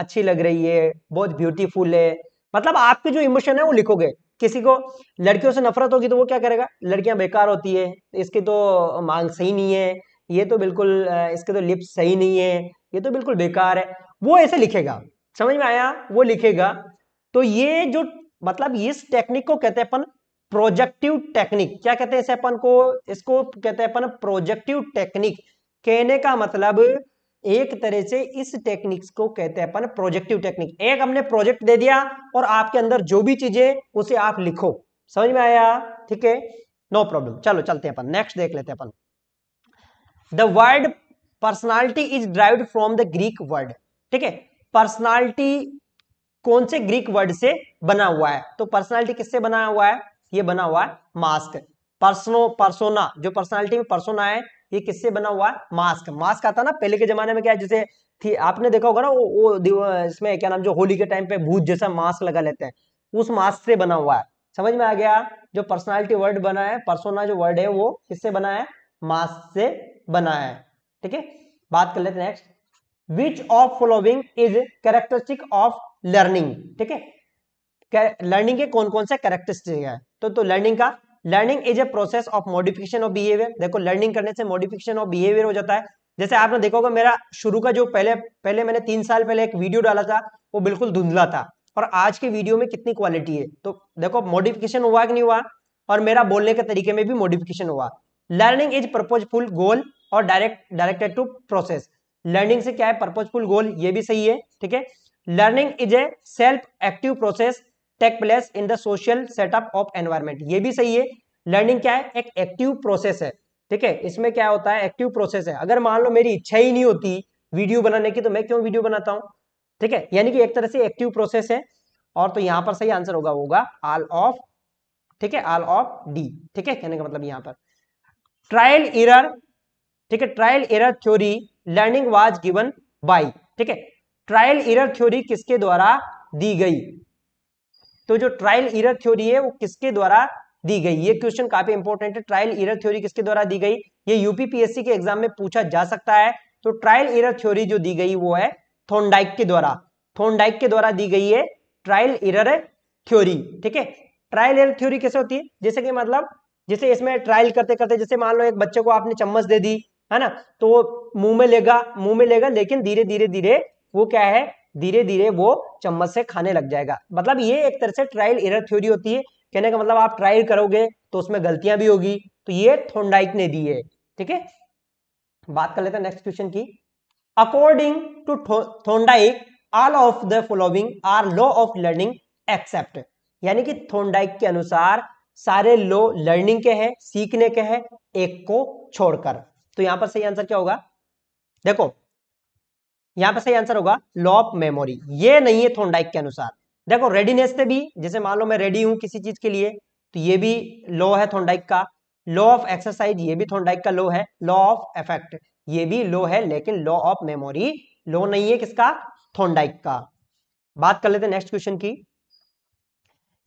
अच्छी लग रही है बहुत ब्यूटीफुल है मतलब आपके जो इमोशन है वो लिखोगे किसी को लड़कियों से नफरत होगी तो वो क्या करेगा लड़कियां बेकार होती है इसकी तो मांग सही नहीं है ये तो बिल्कुल इसके तो लिप्स सही नहीं है ये तो बिल्कुल बेकार है वो ऐसे लिखेगा समझ में आया वो लिखेगा तो ये जो मतलब इस टेक्निक को कहते हैं अपन प्रोजेक्टिव टेक्निक क्या कहते हैं इसे अपन को इसको कहते हैं अपन प्रोजेक्टिव टेक्निक कहने का मतलब एक तरह से इस टेक्निक्स को कहते हैं अपन प्रोजेक्टिव टेक्निक एक हमने प्रोजेक्ट दे दिया और आपके अंदर जो भी चीजें उसे आप लिखो समझ में आया ठीक है नो प्रॉब्लम चलो चलते हैं अपन नेक्स्ट देख लेते हैं अपन the word personality is derived from the Greek word ठीक है पर्सनालिटी कौन से ग्रीक वर्ड से बना हुआ है तो पर्सनालिटी किससे बना हुआ है ये बना हुआ है मास्क पर्सनो पर्सोना जो पर्सनालिटी में पर्सोना है ये किससे बना हुआ है मास्क मास्क आता ना पहले के जमाने में क्या है जैसे थी आपने देखा होगा ना वो, वो इसमें क्या नाम जो होली के टाइम पे भूत जैसा मास्क लगा लेते हैं उस मास्क से बना हुआ है समझ में आ गया जो पर्सनालिटी वर्ड बना है पर्सोना जो वर्ड है वो किससे बना है मास्क से बना है ठीक है बात कर लेते next which of following is characteristic of learning ठीक है लर्निंग के कौन कौन से कैरेक्टरिस्टिक है तो तो लर्निंग का learning is a process of modification of behaviour देखो लर्निंग करने से मॉडिफिकेशन ऑफ बिहेवियर हो जाता है जैसे आपने देखा होगा मेरा शुरू का जो पहले पहले मैंने तीन साल पहले एक वीडियो डाला था वो बिल्कुल धुंधला था और आज के वीडियो में कितनी क्वालिटी है तो देखो मॉडिफिकेशन हुआ कि नहीं हुआ और मेरा बोलने के तरीके में भी मॉडिफिकेशन हुआ लर्निंग इज प्रपोजफुल गोल और direct directed to process learning से क्या है पर्पजफुल गोल ये भी सही है ठीक है learning is a self active process take place in the social setup of environment ये भी सही है लर्निंग क्या है एक एक्टिव प्रोसेस है ठीक है इसमें क्या होता है एक्टिव प्रोसेस है अगर मान लो मेरी इच्छा ही नहीं होती वीडियो बनाने की तो मैं क्यों वीडियो बनाता हूं ठीक है यानी कि एक तरह से एक्टिव प्रोसेस है और तो यहां पर सही आंसर होगा होगा आल ऑफ ठीक है आल ऑफ डी ठीक है कहने का मतलब यहां पर ट्रायल इरर ठीक है trial error theory learning was given by ठीक है ट्रायल इरर थ्योरी किसके द्वारा दी गई तो जो ट्रायल इरर थ्योरी है वो किसके द्वारा दी गई ये क्वेश्चन काफी इंपॉर्टेंट है ट्रायल इरर थ्योरी किसके द्वारा दी गई ये यूपीपीएससी के एग्जाम में पूछा जा सकता है तो ट्रायल इरर थ्योरी जो दी गई वो है थोनडाइक के द्वारा थोनडाइक के द्वारा दी गई है ट्रायल इरर थ्योरी ठीक है ट्रायल इरर थ्योरी कैसे होती है जैसे कि मतलब जैसे इसमें ट्रायल करते करते जैसे मान लो एक बच्चे को आपने चम्मच दे दी है ना तो मुंह में लेगा मुंह में लेगा लेकिन धीरे धीरे धीरे वो क्या है धीरे धीरे वो चम्मच से खाने लग जाएगा मतलब ये एक तरह से ट्रायल एरर थ्योरी होती है कहने का मतलब आप ट्रायल करोगे तो उसमें गलतियां भी होगी तो ये थोंडाइक ने दी है ठीक है बात कर लेते हैं नेक्स्ट क्वेश्चन की according to Thorndike all of the following are law of learning except यानी कि थोंडाइक के अनुसार सारे लॉ लर्निंग के हैं सीखने के हैं एक को छोड़कर तो यहां पर सही आंसर क्या होगा देखो यहां पर सही आंसर होगा लॉ ऑफ मेमोरी ये नहीं है थोनडाइक के अनुसार देखो रेडीनेस से भी जैसे मान लो मैं रेडी हूं किसी चीज के लिए तो ये भी लॉ है थोनडाइक का लॉ ऑफ एक्सरसाइज ये भी थोडाइक का लॉ है लॉ ऑफ इफेक्ट ये भी लॉ है लेकिन लॉ ऑफ मेमोरी लॉ नहीं है किसका थोडाइक का बात कर लेते नेक्स्ट क्वेश्चन की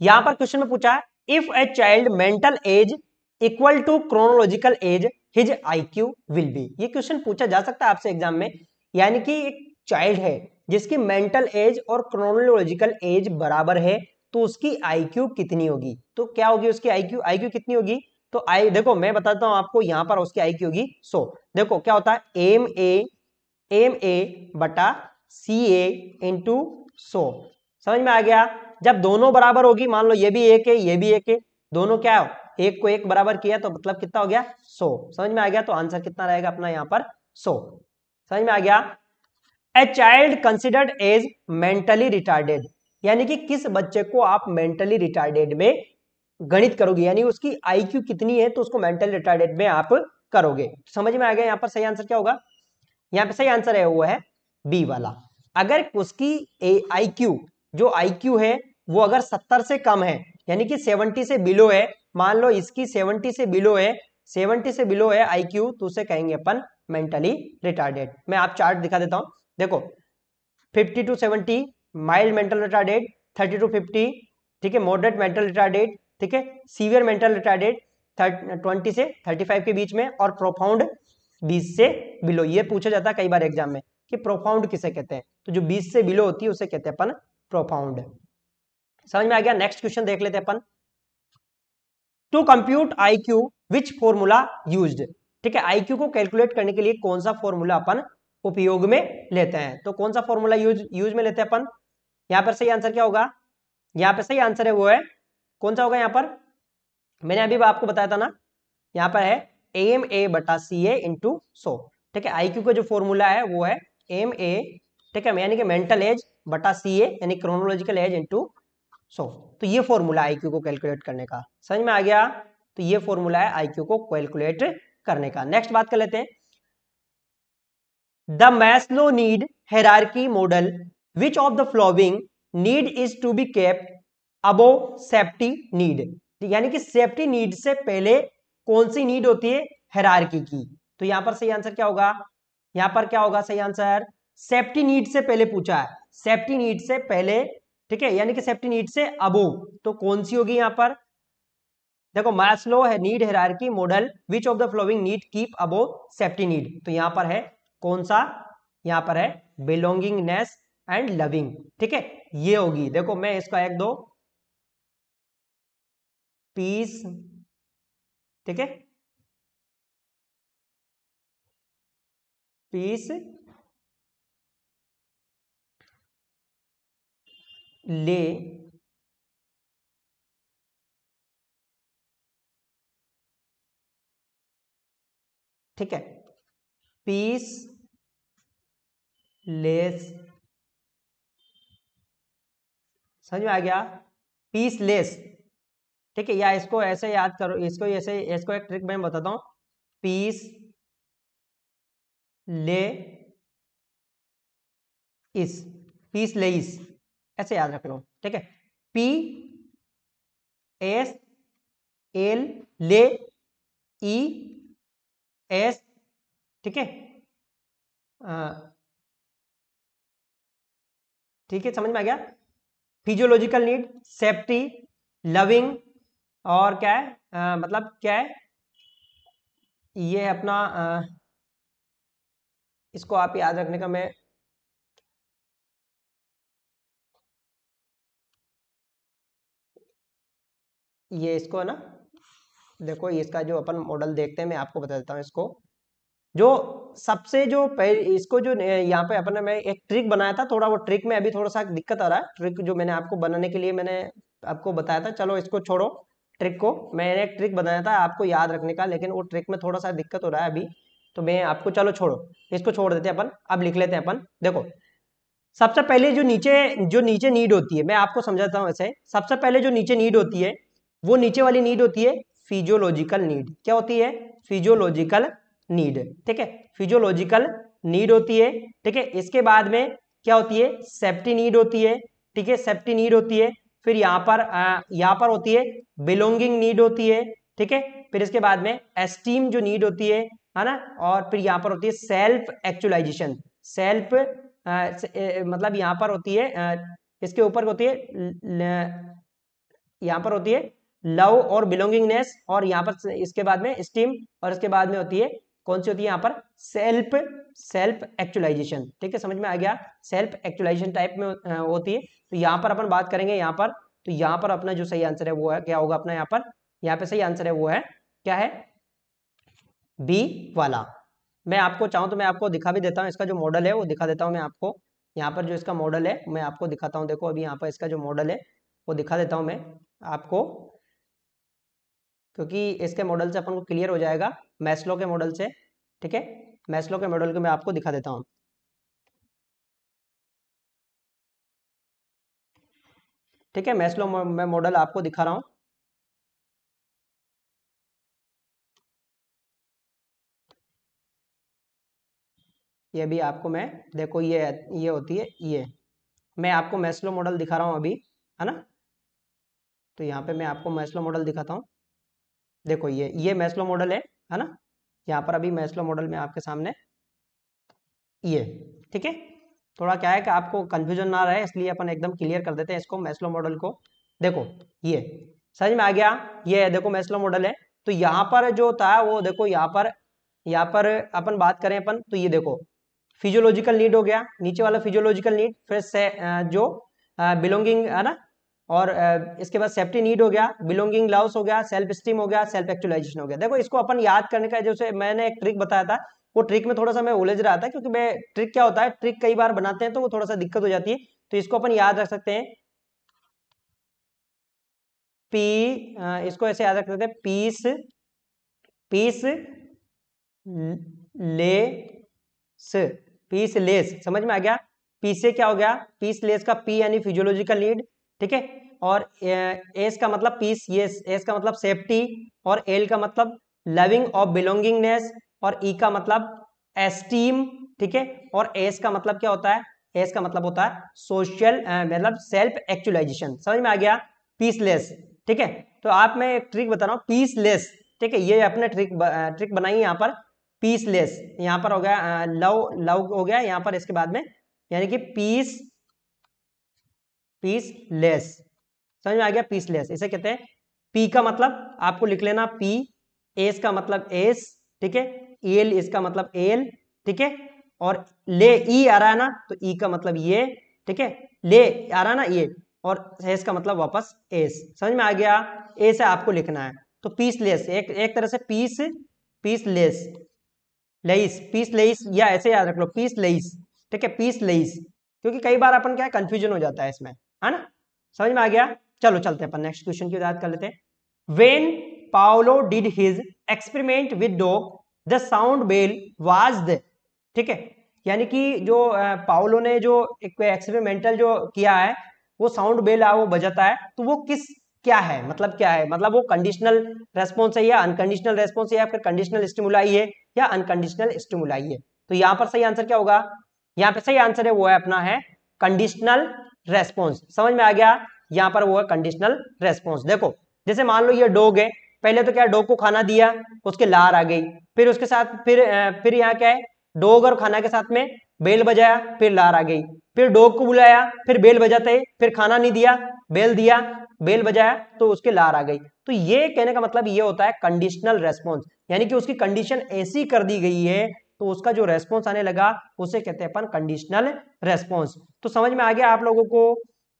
यहां पर क्वेश्चन में पूछा है if a child mental age equal to chronological age his I Q will be ये क्वेश्चन पूछा जा सकता है आपसे एग्जाम में यानी कि एक चाइल्ड है जिसकी मेंटल एज और क्रोनोलॉजिकल एज बराबर है तो उसकी आईक्यू कितनी होगी तो क्या होगी उसकी आईक्यू आईक्यू कितनी होगी तो आई देखो मैं बताता हूं आपको यहां पर उसकी आईक्यू होगी सो देखो क्या होता है एम ए एम ए बटा सी ए इंटू सो समझ में आ गया जब दोनों बराबर होगी मान लो ये भी एक है ये भी एक है दोनों क्या हो एक को एक बराबर किया तो मतलब कितना हो गया सो समझ में आ गया तो आंसर कितना रहेगा अपना यहाँ पर सो समझ में आ गया a child considered as mentally retarded यानी कि किस बच्चे को आप मेंटली रिटार्डेड में गणित करोगे यानी उसकी आईक्यू कितनी है तो उसको मेंटली रिटार्डेड में आप करोगे समझ में आ गया यहाँ पर सही आंसर क्या होगा यहाँ पे सही आंसर है वो है बी वाला अगर उसकी आई क्यू जो आई क्यू है वो अगर सत्तर से कम है यानी कि 70 से बिलो है मान लो इसकी 70 से बिलो है 70 से बिलो है आई क्यू तो उसे कहेंगे अपन मेंटली रिटार्डेड मैं आप चार्ट दिखा देता हूं देखो 50 to 70 mild mental retarded 30 to 50 ठीक है मॉडरेट मेंटल रिटार्डेड ठीक है सीवियर मेंटल रिटार्डेड ट्वेंटी से थर्टी फाइव के बीच में और प्रोफाउंड बीस से बिलो ये पूछा जाता है कई बार एग्जाम में कि प्रोफाउंड किसे कहते हैं तो जो बीस से बिलो होती है उसे कहते हैं अपन प्रोफाउंड समझ में आ गया नेक्स्ट क्वेश्चन देख लेते अपन to compute I Q which formula use ठीक है आई क्यू को कैलकुलेट करने के लिए कौन सा फॉर्मूला अपन उपयोग में लेते हैं तो कौन सा फॉर्मूला यूज यूज में लेते हैं अपन यहां पर सही आंसर क्या होगा यहाँ पर सही आंसर है वो है कौन सा होगा यहां पर मैंने अभी आपको बताया था ना यहाँ पर है एम ए बटा सी ए इंटू सो ठीक है आई क्यू का जो फॉर्मूला है वो है एम ए ठीक है यानी कि मेंटल एज बटा सी ए यानी क्रोनोलॉजिकल एज इंटू सौ तो ये फॉर्मूला आई को कैलकुलेट करने का समझ में आ गया तो ये फॉर्मूला है आई को कैलकुलेट करने का नेक्स्ट बात कर लेते हैं the Maslow need hierarchy model which of the following need is to be kept above safety need यानी कि सेफ्टी नीड से पहले कौन सी नीड होती है हेरारकी की तो यहां पर सही आंसर क्या होगा यहां पर क्या होगा सही आंसर सेफ्टी नीड से पहले पूछा है सेफ्टी नीड से पहले ठीक है यानी कि सेफ्टी नीड से अबो तो कौन सी होगी यहाँ पर देखो मार्सलो है नीड की model which of the following need keep above safety need तो यहाँ पर है कौन सा यहाँ पर है बिलोंगिंगनेस एंड लविंग ठीक है ये होगी देखो मैं इसका एक दो पीस ठीक है पीस ले ठीक है पीस लेस समझ में आ गया पीस लेस ठीक है या इसको ऐसे याद करो इसको ऐसे इसको एक ट्रिक मैं बताता हूं पीस ले इस पीस ले इस ऐसे याद रख लो ठीक है पी एस एल ले ई एस ठीक है ठीक है समझ में आ गया फिजियोलॉजिकल नीड सेफ्टी लविंग और क्या है आ, मतलब क्या है ये अपना आ, इसको आप याद रखने का मैं ये इसको है ना देखो इसका जो अपन मॉडल देखते हैं मैं आपको बता देता हूँ इसको जो सबसे जो इसको जो यहाँ पे अपन मैं एक ट्रिक बनाया था थोड़ा वो ट्रिक में अभी थोड़ा सा दिक्कत आ रहा है ट्रिक जो मैंने आपको बनाने के लिए मैंने आपको बताया था चलो इसको छोड़ो ट्रिक को मैंने एक ट्रिक बनाया था आपको याद रखने का लेकिन वो ट्रिक में थोड़ा सा दिक्कत हो रहा है अभी तो मैं आपको चलो छोड़ो इसको छोड़ देते हैं अपन अब लिख लेते हैं अपन देखो सबसे पहले जो नीचे जो नीचे नीड होती है मैं आपको समझाता हूँ ऐसे सबसे पहले जो नीचे नीड होती है वो नीचे वाली नीड होती है फिजियोलॉजिकल नीड क्या होती है फिजियोलॉजिकल नीड ठीक है फिजियोलॉजिकल नीड होती है ठीक है इसके बाद में क्या होती है सेफ्टी नीड होती है ठीक है सेफ्टी नीड होती है फिर यहाँ पर यहाँ पर होती है बिलोंगिंग नीड होती है ठीक है फिर इसके बाद में एस्टीम जो नीड होती है है ना और फिर यहाँ पर होती है सेल्फ एक्चुअलाइजेशन सेल्फ मतलब यहाँ पर होती है इसके ऊपर होती है यहाँ पर होती है लव और बिलोंगिंगनेस और यहाँ पर इसके बाद में स्टीम और इसके बाद में होती है कौन सी होती है यहाँ पर सेल्फ सेल्फ एक्चुअलाइजेशन ठीक है समझ में आ गया सेल्फ एक्चुअलाइजेशन टाइप में होती है तो यहाँ पर अपन बात करेंगे यहाँ पर तो यहाँ पर अपना जो सही आंसर है वो है क्या होगा अपना यहाँ पर यहाँ पे सही आंसर है वो है क्या है बी वाला मैं आपको चाहूँ तो मैं आपको दिखा भी देता हूँ इसका जो मॉडल है वो दिखा देता हूँ मैं आपको यहाँ पर जो इसका मॉडल है मैं आपको दिखाता हूँ देखो अभी यहाँ पर इसका जो मॉडल है वो दिखा देता हूँ मैं आपको क्योंकि इसके मॉडल से अपन को क्लियर हो जाएगा मैस्लो के मॉडल से ठीक है मैस्लो के मॉडल को मैं आपको दिखा देता हूँ ठीक है मैस्लो मैं मॉडल आपको दिखा रहा हूँ ये भी आपको मैं देखो ये ये होती है ये मैं आपको मैस्लो मॉडल दिखा रहा हूँ अभी है ना तो यहाँ पे मैं आपको मैस्लो मॉडल दिखाता हूँ देखो ये ये मैस्लो मॉडल है है ना यहाँ पर अभी मैस्लो मॉडल में आपके सामने ये ठीक है थोड़ा क्या है कि आपको कंफ्यूजन ना रहे इसलिए अपन एकदम क्लियर कर देते हैं इसको मैस्लो मॉडल को देखो ये समझ में आ गया ये देखो मैस्लो मॉडल है तो यहाँ पर जो होता है वो देखो यहाँ पर यहाँ पर अपन बात करें अपन तो ये देखो फिजियोलॉजिकल नीड हो गया नीचे वाला फिजियोलॉजिकल नीड फिर से जो बिलोंगिंग है ना और इसके बाद सेफ्टी नीड हो गया बिलोंगिंग लव्स हो गया सेल्फ स्टीम हो गया सेल्फ एक्चुअलाइजेशन हो गया देखो इसको अपन याद करने का जैसे मैंने एक ट्रिक बताया था वो ट्रिक में थोड़ा सा मैं उलझ रहा था क्योंकि मैं ट्रिक क्या होता है ट्रिक कई बार बनाते हैं तो वो थोड़ा सा दिक्कत हो जाती है तो इसको अपन याद रख सकते हैं पी इसको ऐसे याद रख सकते हैं peace peace less peace less समझ में आ गया पी से क्या हो गया पीस लेस का पी यानी फिजियोलॉजिकल नीड ठीक है और एस का मतलब पीस ये एस का मतलब सेफ्टी और एल का मतलब लविंग और बिलोंगिंगनेस और ई का मतलब एस्टीम ठीक है और एस का मतलब क्या होता है एस का मतलब होता है सोशल मतलब सेल्फ एक्चुअलाइजेशन समझ में आ गया पीसलेस ठीक है तो आप मैं एक ट्रिक बता रहा हूँ पीसलेस ठीक है ये अपने ट्रिक ट्रिक बनाई यहाँ पर पीसलेस यहाँ पर हो गया लव लव हो गया यहाँ पर इसके बाद में यानी कि पीस पीसलेस समझ में आ गया पीसलेस इसे कहते हैं पी का मतलब आपको लिख लेना पी एस का मतलब एस ठीक है एल e इसका मतलब एल ठीक है और ले ई e आ रहा है ना तो ई e का मतलब ये ठीक है ले आ रहा है ना ये और एस का मतलब वापस एस समझ में आ गया एस है आपको लिखना है तो पीस लेस एक एक तरह से peace peace less less peace less या ऐसे याद रख लो पीस लेस ठीक है पीस लेस क्योंकि कई बार अपन क्या है कंफ्यूजन हो जाता है इसमें है ना समझ में आ गया चलो चलते हैं अपन नेक्स्ट क्वेश्चन की बात कर लेते हैं when Pavlov did his experiment with dog the sound bell was the ठीक है यानी कि जो पाओलो ने जो एक एक्सपेरिमेंटल जो किया है वो साउंड बेल आ वो बजाता है तो वो किस क्या है मतलब क्या है मतलब वो कंडीशनल रेस्पॉन्स है या अनकंडीशनल रेस्पॉन्स है या फिर कंडीशनल स्टिमुलाई है या अनकंडीशनल स्टिमुलाई है तो यहाँ पर सही आंसर क्या होगा यहाँ पे सही आंसर है वो है अपना है कंडीशनल रेस्पॉन्स समझ में आ गया यहां पर वो है कंडीशनल रेस्पॉन्स देखो जैसे मान लो ये डोग है पहले तो क्या डोग को खाना दिया उसके लार आ गई फिर उसके साथ फिर फिर यहाँ क्या है डोग और खाना के साथ में बेल बजाया फिर लार आ गई फिर डोग को बुलाया फिर बेल बजाते फिर खाना नहीं दिया बेल दिया बेल बजाया तो उसके लार आ गई तो ये कहने का मतलब ये होता है कंडीशनल रेस्पॉन्स यानी कि उसकी कंडीशन ऐसी कर दी गई है तो उसका जो रेस्पॉन्स आने लगा उसे कहते हैं अपन कंडीशनल रेस्पॉन्स तो समझ में आ गया आप लोगों को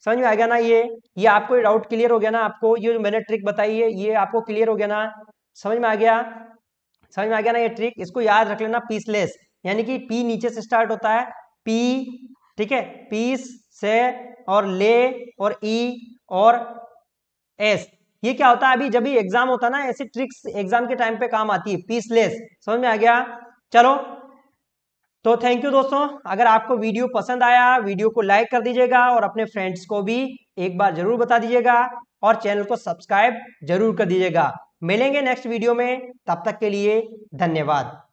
समझ में आ गया ना ये ये आपको डाउट क्लियर हो गया ना आपको ये जो मैंने ट्रिक बताई है ये आपको क्लियर हो गया ना समझ में आ गया समझ में आ गया ना ये ट्रिक इसको याद रख लेना पीसलेस यानी कि पी नीचे से स्टार्ट होता है पी ठीक है पीस से और ले और ई e और एस ये क्या होता है अभी जब भी एग्जाम होता है ना ऐसे ट्रिक्स एग्जाम के टाइम पे काम आती है पीसलेस समझ में आ गया चलो तो थैंक यू दोस्तों अगर आपको वीडियो पसंद आया वीडियो को लाइक कर दीजिएगा और अपने फ्रेंड्स को भी एक बार जरूर बता दीजिएगा और चैनल को सब्सक्राइब जरूर कर दीजिएगा मिलेंगे नेक्स्ट वीडियो में तब तक के लिए धन्यवाद